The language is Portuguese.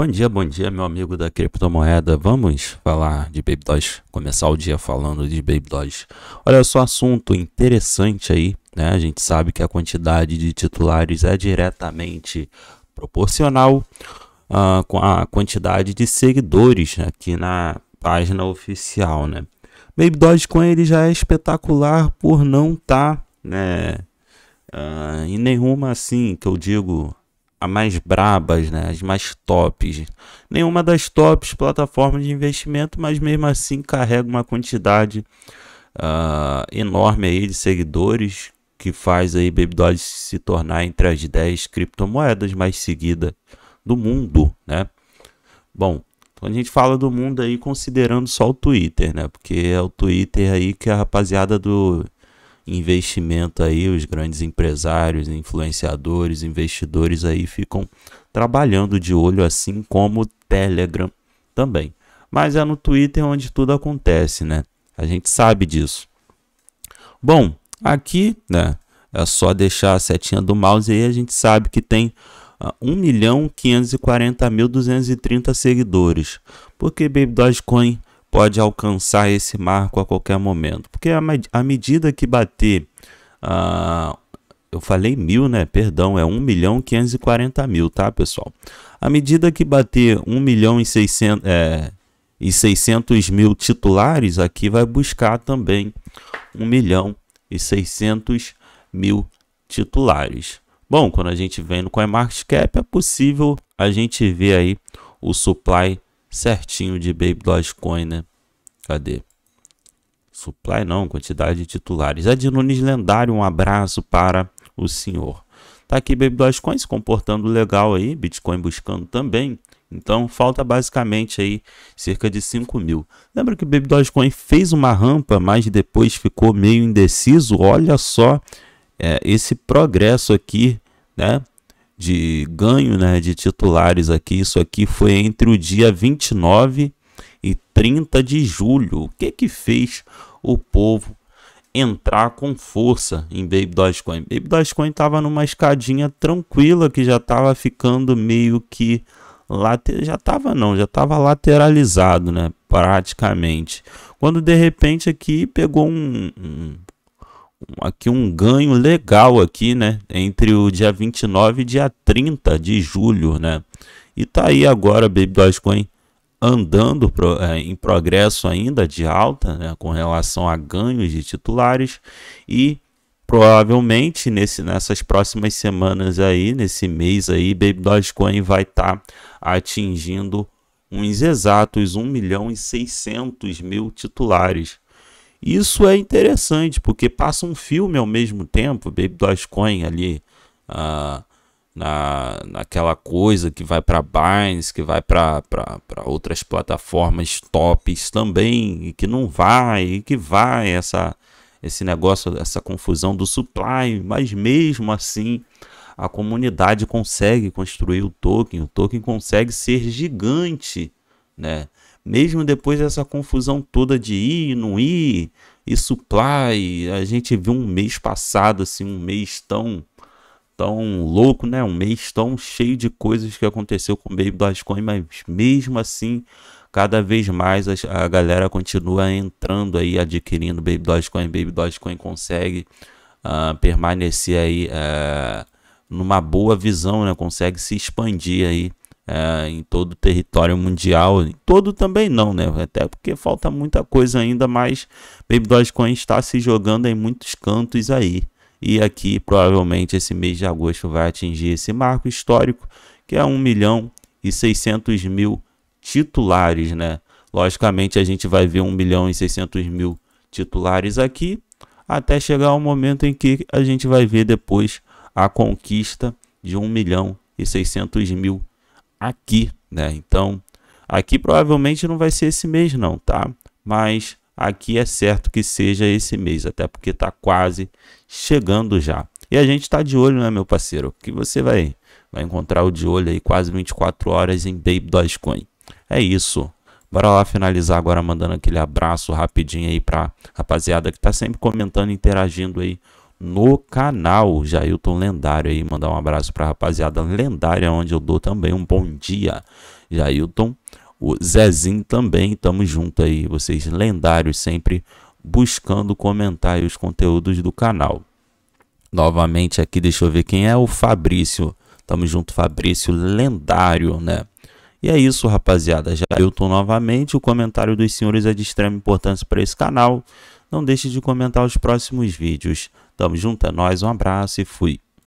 Bom dia, bom dia, meu amigo da criptomoeda. Vamos falar de Baby Doge, começar o dia falando de Baby Doge. Olha só, assunto interessante aí, né? A gente sabe que a quantidade de titulares é diretamente proporcional uh, com a quantidade de seguidores né, aqui na página oficial, né? Baby com ele já é espetacular por não estar, tá, né? Uh, em nenhuma assim que eu digo as mais brabas, né? as mais tops. Nenhuma das tops plataformas de investimento, mas mesmo assim carrega uma quantidade uh, enorme aí de seguidores que faz aí Baby se tornar entre as 10 criptomoedas mais seguida do mundo, né? Bom, quando então a gente fala do mundo aí considerando só o Twitter, né? Porque é o Twitter aí que a rapaziada do investimento aí, os grandes empresários, influenciadores, investidores aí ficam trabalhando de olho, assim como o Telegram também. Mas é no Twitter onde tudo acontece, né? A gente sabe disso. Bom, aqui, né? É só deixar a setinha do mouse aí, a gente sabe que tem 1.540.230 ah, seguidores. Porque Baby Dogecoin pode alcançar esse marco a qualquer momento. Porque à medida que bater, uh, eu falei mil, né? Perdão, é 1 milhão 540 mil, tá, pessoal? À medida que bater 1 milhão e 600, é, e 600 mil titulares, aqui vai buscar também 1 milhão e 600 mil titulares. Bom, quando a gente vem no CoinMarketCap, é possível a gente ver aí o supply certinho de Baby Dogecoin, né? Cadê? Supply não, quantidade de titulares. É de Nunes lendário, um abraço para o senhor. Tá aqui Baby Dogecoin se comportando legal aí, Bitcoin buscando também. Então falta basicamente aí cerca de 5 mil. Lembra que o Baby Dogecoin fez uma rampa, mas depois ficou meio indeciso. Olha só é, esse progresso aqui, né? de ganho né, de titulares aqui. Isso aqui foi entre o dia 29 e 30 de julho. O que que fez o povo entrar com força em Baby Dogecoin? Baby Dogecoin estava numa escadinha tranquila que já estava ficando meio que later... já estava não, já estava lateralizado, né? Praticamente. Quando de repente aqui pegou um, um aqui um ganho legal aqui, né, entre o dia 29 e dia 30 de julho, né? E tá aí agora Baby Dogecoin andando pro, é, em progresso ainda de alta, né, com relação a ganhos de titulares e provavelmente nesse, nessas próximas semanas aí, nesse mês aí, Baby Dogecoin vai estar tá atingindo uns exatos 1 milhão e 600 mil titulares. Isso é interessante, porque passa um filme ao mesmo tempo, Baby Dogecoin ali, ah, na, naquela coisa que vai para Binance, que vai para outras plataformas tops também, e que não vai, e que vai essa, esse negócio, essa confusão do supply, mas mesmo assim a comunidade consegue construir o token, o token consegue ser gigante, né? mesmo depois dessa confusão toda de ir, não ir, e supply, a gente viu um mês passado, assim, um mês tão tão louco, né? Um mês tão cheio de coisas que aconteceu com o Baby Dogecoin, mas mesmo assim, cada vez mais a, a galera continua entrando aí, adquirindo Baby Dogecoin. Baby Dogecoin consegue uh, permanecer aí uh, numa boa visão, né? Consegue se expandir aí é, em todo o território mundial, em todo também não, né? Até porque falta muita coisa ainda, mas Baby Dogecoin está se jogando em muitos cantos aí. E aqui provavelmente esse mês de agosto vai atingir esse marco histórico, que é 1 milhão e 600 mil titulares, né? Logicamente a gente vai ver 1 milhão e 600 mil titulares aqui, até chegar o momento em que a gente vai ver depois a conquista de 1 milhão e 600 mil aqui, né? Então, aqui provavelmente não vai ser esse mês não, tá? Mas aqui é certo que seja esse mês, até porque tá quase chegando já. E a gente tá de olho, né, meu parceiro? Que você vai vai encontrar o de olho aí quase 24 horas em Baby Dogecoin. É isso. Bora lá finalizar agora mandando aquele abraço rapidinho aí pra rapaziada que tá sempre comentando, interagindo aí no canal. Jailton Lendário aí, mandar um abraço para a rapaziada lendária, onde eu dou também um bom dia. Jailton, o Zezinho também, tamo junto aí, vocês lendários sempre buscando comentar os conteúdos do canal. Novamente aqui, deixa eu ver quem é o Fabrício. Tamo junto, Fabrício, lendário, né? E é isso, rapaziada. Jailton novamente. O comentário dos senhores é de extrema importância para esse canal. Não deixe de comentar os próximos vídeos. Tamo junto, é nóis, um abraço e fui!